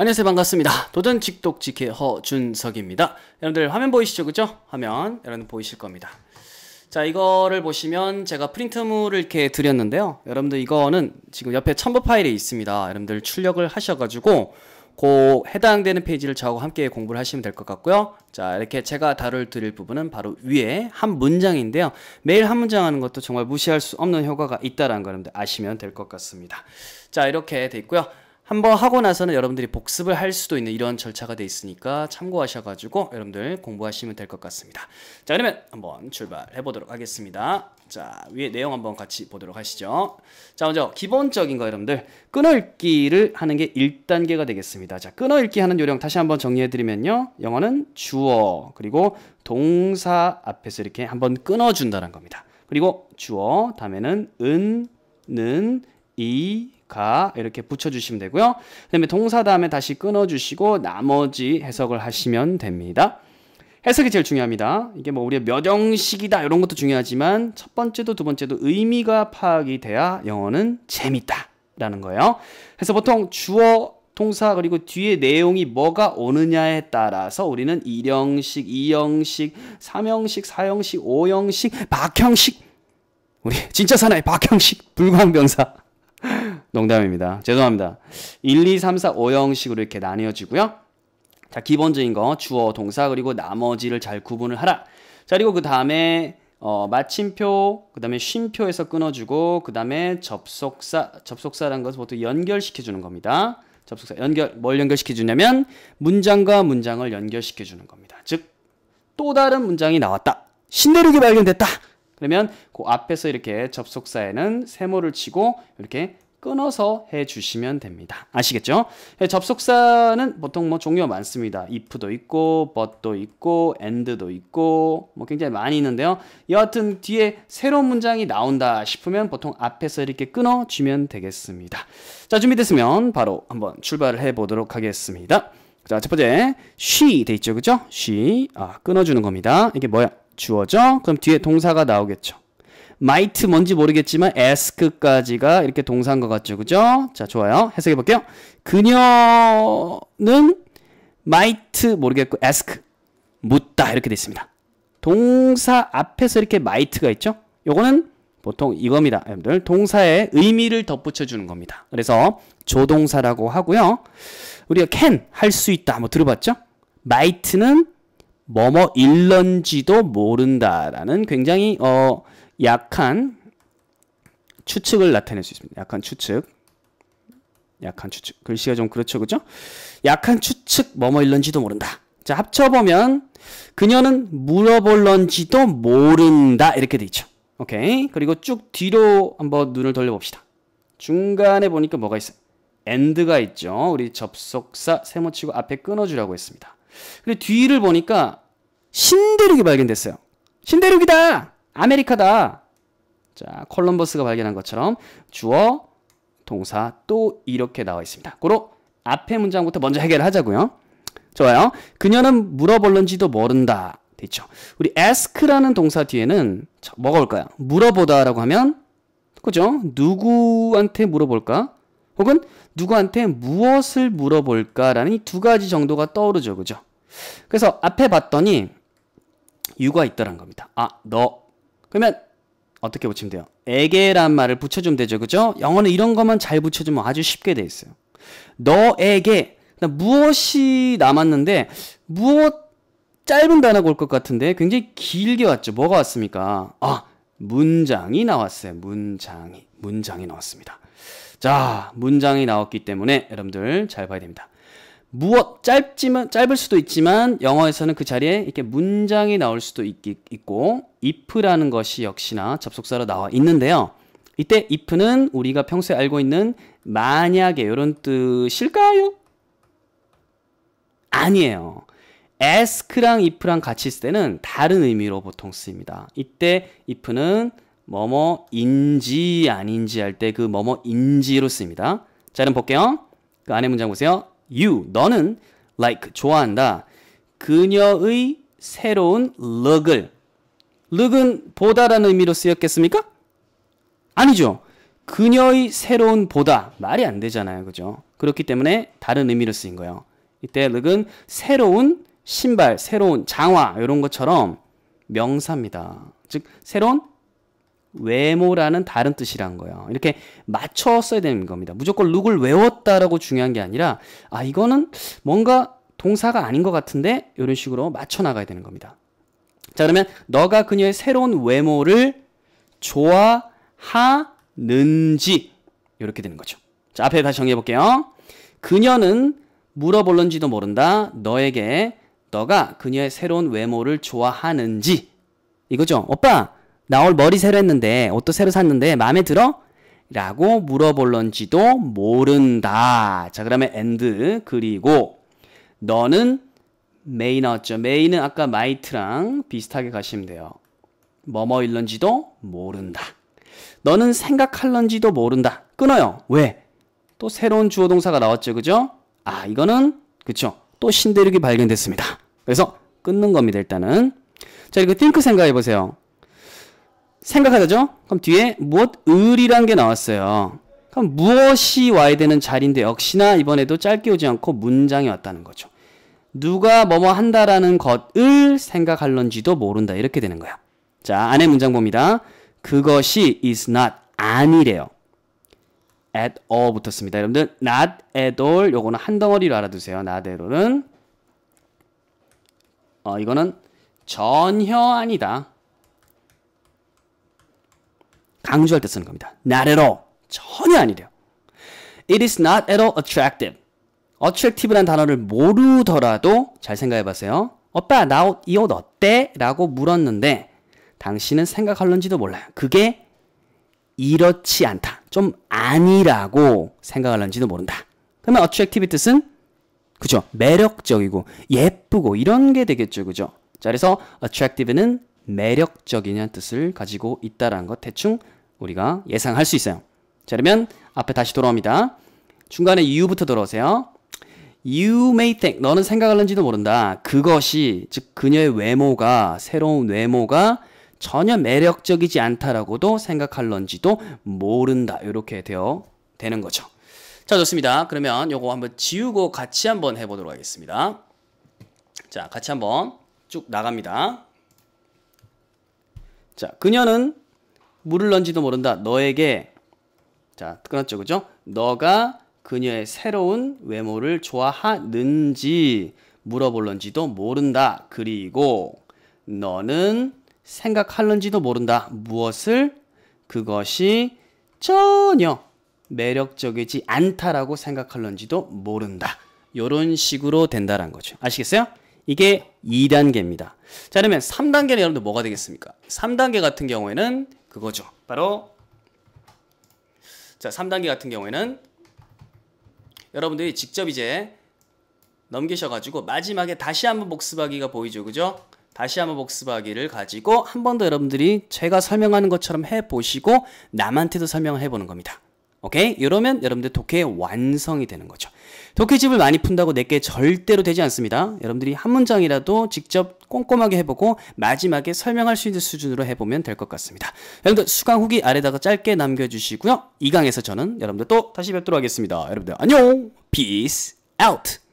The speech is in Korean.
안녕하세요 반갑습니다 도전 직독직의 허준석입니다 여러분들 화면 보이시죠 그죠 화면 여러분 보이실 겁니다 자 이거를 보시면 제가 프린트물을 이렇게 드렸는데요 여러분들 이거는 지금 옆에 첨부 파일에 있습니다 여러분들 출력을 하셔가지고 그 해당되는 페이지를 저하고 함께 공부를 하시면 될 것 같고요. 자, 이렇게 제가 다룰 드릴 부분은 바로 위에 한 문장인데요. 매일 한 문장 하는 것도 정말 무시할 수 없는 효과가 있다라는 걸 아시면 될 것 같습니다. 자, 이렇게 돼 있고요. 한번 하고 나서는 여러분들이 복습을 할 수도 있는 이런 절차가 돼 있으니까 참고하셔가지고 여러분들 공부하시면 될 것 같습니다. 자 그러면 한번 출발해 보도록 하겠습니다. 자 위에 내용 한번 같이 보도록 하시죠. 자 먼저 기본적인 거 여러분들 끊어읽기를 하는 게 1단계가 되겠습니다. 자 끊어읽기 하는 요령 다시 한번 정리해드리면요. 영어는 주어 그리고 동사 앞에서 이렇게 한번 끊어준다는 겁니다. 그리고 주어 다음에는 은, 는, 이, 조카 이렇게 붙여주시면 되고요. 그 다음에 동사 다음에 다시 끊어주시고 나머지 해석을 하시면 됩니다. 해석이 제일 중요합니다. 이게 뭐 우리의 몇 형식이다 이런 것도 중요하지만 첫 번째도 두 번째도 의미가 파악이 돼야 영어는 재밌다 라는 거예요. 그래서 보통 주어 통사 그리고 뒤에 내용이 뭐가 오느냐에 따라서 우리는 1형식, 2형식, 3형식, 4형식, 5형식, 박형식 우리 진짜 사나이 박형식, 불광병사 농담입니다. 죄송합니다. 1, 2, 3, 4, 5형식으로 이렇게 나뉘어지고요. 자, 기본적인 거 주어, 동사 그리고 나머지를 잘 구분을 하라. 자, 그리고 그 다음에 어, 마침표, 그 다음에 쉼표에서 끊어주고, 그 다음에 접속사, 접속사라는 것은 보통 연결시켜주는 겁니다. 접속사, 연결, 뭘 연결시켜주냐면, 문장과 문장을 연결시켜주는 겁니다. 즉, 또 다른 문장이 나왔다. 신내륙이 발견됐다. 그러면 그 앞에서 이렇게 접속사에는 세모를 치고, 이렇게 끊어서 해주시면 됩니다. 아시겠죠? 예, 접속사는 보통 뭐 종류가 많습니다. if도 있고, but도 있고, and도 있고, 뭐 굉장히 많이 있는데요. 여하튼 뒤에 새로운 문장이 나온다 싶으면 보통 앞에서 이렇게 끊어주면 되겠습니다. 자, 준비됐으면 바로 한번 출발을 해보도록 하겠습니다. 자, 첫 번째, she 돼 있죠, 그죠? she. 아, 끊어주는 겁니다. 이게 뭐야? 주어죠? 그럼 뒤에 동사가 나오겠죠. might 뭔지 모르겠지만 ask까지가 이렇게 동사인 것 같죠. 그죠? 자, 좋아요. 해석해 볼게요. 그녀는 might 모르겠고 ask 묻다 이렇게 돼 있습니다. 동사 앞에서 이렇게 might가 있죠? 요거는 보통 이겁니다. 여러분들 동사의 의미를 덧붙여 주는 겁니다. 그래서 조동사라고 하고요. 우리가 can 할 수 있다 한번 들어봤죠? might는 뭐뭐 일런지도 모른다라는 굉장히 어 약한 추측을 나타낼 수 있습니다. 약한 추측. 약한 추측. 글씨가 좀 그렇죠, 그죠? 약한 추측, 뭐뭐 일런지도 모른다. 자, 합쳐보면, 그녀는 물어볼런지도 모른다. 이렇게 돼 있죠. 오케이. 그리고 쭉 뒤로 한번 눈을 돌려봅시다. 중간에 보니까 뭐가 있어요? 엔드가 있죠. 우리 접속사 세모치고 앞에 끊어주라고 했습니다. 그리고 뒤를 보니까 신대륙이 발견됐어요. 신대륙이다! 아메리카다. 자, 콜럼버스가 발견한 것처럼 주어, 동사 또 이렇게 나와 있습니다. 고로 앞에 문장부터 먼저 해결하자고요. 좋아요. 그녀는 물어볼런지도 모른다. 됐죠. 우리 ask라는 동사 뒤에는 뭐가 올까요? 물어보다라고 하면 그죠? 누구한테 물어볼까? 혹은 누구한테 무엇을 물어볼까라는 이 두 가지 정도가 떠오르죠. 그죠? 그래서 앞에 봤더니 유가 있더란 겁니다. 아, 너 그러면 어떻게 붙이면 돼요? 에게란 말을 붙여주면 되죠. 그죠? 영어는 이런 것만 잘 붙여주면 아주 쉽게 돼 있어요. 너에게 그러니까 무엇이 남았는데 무엇 짧은 단어가 올 것 같은데 굉장히 길게 왔죠. 뭐가 왔습니까? 아 문장이 나왔어요. 문장이 문장이 나왔습니다. 자 문장이 나왔기 때문에 여러분들 잘 봐야 됩니다. 무엇 짧지만 짧을 수도 있지만 영어에서는 그 자리에 이렇게 문장이 나올 수도 있, 있고 if라는 것이 역시나 접속사로 나와 있는데요. 이때 if는 우리가 평소에 알고 있는 만약에 이런 뜻일까요? 아니에요. ask랑 if랑 같이 있을 때는 다른 의미로 보통 쓰입니다 이때 if는 뭐뭐인지 아닌지 할 때 그 뭐뭐인지로 씁니다. 자, 그럼 볼게요. 그 안에 문장 보세요. you 너는 like 좋아한다. 그녀의 새로운 룩을 룩은 보다라는 의미로 쓰였겠습니까? 아니죠. 그녀의 새로운 보다 말이 안 되잖아요. 그죠? 그렇기 때문에 다른 의미로 쓰인 거예요. 이때 룩은 새로운 신발, 새로운 장화 이런 것처럼 명사입니다. 즉 새로운 외모라는 다른 뜻이란 거예요. 이렇게 맞춰 써야 되는 겁니다. 무조건 룩을 외웠다라고 중요한 게 아니라 아 이거는 뭔가 동사가 아닌 것 같은데 이런 식으로 맞춰 나가야 되는 겁니다. 자 그러면 너가 그녀의 새로운 외모를 좋아하는지 이렇게 되는 거죠. 자 앞에 다시 정리해 볼게요. 그녀는 물어볼런지도 모른다. 너에게 너가 그녀의 새로운 외모를 좋아하는지 이거죠. 오빠 나 오늘 머리 새로 했는데 옷도 새로 샀는데 마음에 들어? 라고 물어볼런지도 모른다. 자 그러면 and 그리고 너는 메 a y 나왔죠. m a 는 아까 마이트랑 비슷하게 가시면 돼요. 뭐뭐일런지도 모른다. 너는 생각할런지도 모른다. 끊어요. 왜? 또 새로운 주어 동사가 나왔죠. 그죠? 아 이거는 그쵸. 또 신대륙이 발견됐습니다. 그래서 끊는 겁니다. 일단은. 자이리고 t h 생각해보세요. 생각하자죠 그럼 뒤에 무엇 을이란 게 나왔어요. 그럼 무엇이 와야 되는 자리인데 역시나 이번에도 짧게 오지 않고 문장이 왔다는 거죠. 누가 뭐뭐 한다라는 것을 생각할런지도 모른다. 이렇게 되는 거야. 자, 안에 문장 봅니다. 그것이 is not 아니래요. at all 붙었습니다. 여러분들 not at all 요거는 한 덩어리로 알아두세요. not at all은 어, 이거는 전혀 아니다. 강조할 때 쓰는 겁니다. Not at all. 전혀 아니래요. It is not at all attractive. attractive란 단어를 모르더라도 잘 생각해 보세요. 오빠, 나 옷, 이옷 어때? 라고 물었는데 당신은 생각할런지도 몰라요. 그게 이렇지 않다. 좀 아니라고 생각할런지도 모른다. 그러면 attractive 뜻은 그죠? 매력적이고 예쁘고 이런 게 되겠죠. 그죠? 자, 그래서 attractive는 매력적이냐는 뜻을 가지고 있다라는 것 대충 우리가 예상할 수 있어요. 자, 그러면 앞에 다시 돌아옵니다. 중간에 이 o 부터 들어오세요. You may think, 너는 생각할는지도 모른다. 그것이, 즉 그녀의 외모가, 새로운 외모가 전혀 매력적이지 않다라고도 생각할는지도 모른다. 이렇게 되어 되는 거죠. 자, 좋습니다. 그러면 요거 한번 지우고 같이 한번 해보도록 하겠습니다. 자, 같이 한번 쭉 나갑니다. 자, 그녀는 물을 넣은지도 모른다. 너에게 자 끊었죠, 그죠? 너가 그녀의 새로운 외모를 좋아하는지 물어볼런지도 모른다. 그리고 너는 생각할런지도 모른다. 무엇을 그것이 전혀 매력적이지 않다라고 생각할런지도 모른다. 요런 식으로 된다는 거죠. 아시겠어요? 이게 2단계입니다. 자, 그러면 3단계는 여러분들 뭐가 되겠습니까? 3단계 같은 경우에는 그거죠. 바로 자 3단계 같은 경우에는 여러분들이 직접 이제 넘기셔가지고 마지막에 다시 한번 복습하기가 보이죠. 그죠? 다시 한번 복습하기를 가지고 한 번 더 여러분들이 제가 설명하는 것처럼 해보시고 남한테도 설명 해보는 겁니다. 오케이? 이러면 여러분들 독해 완성이 되는 거죠. 독해집을 많이 푼다고 내게 절대로 되지 않습니다. 여러분들이 한 문장이라도 직접 꼼꼼하게 해보고 마지막에 설명할 수 있는 수준으로 해보면 될 것 같습니다. 여러분들 수강 후기 아래다가 짧게 남겨주시고요. 2 강에서 저는 여러분들 또 다시 뵙도록 하겠습니다. 여러분들 안녕! Peace out!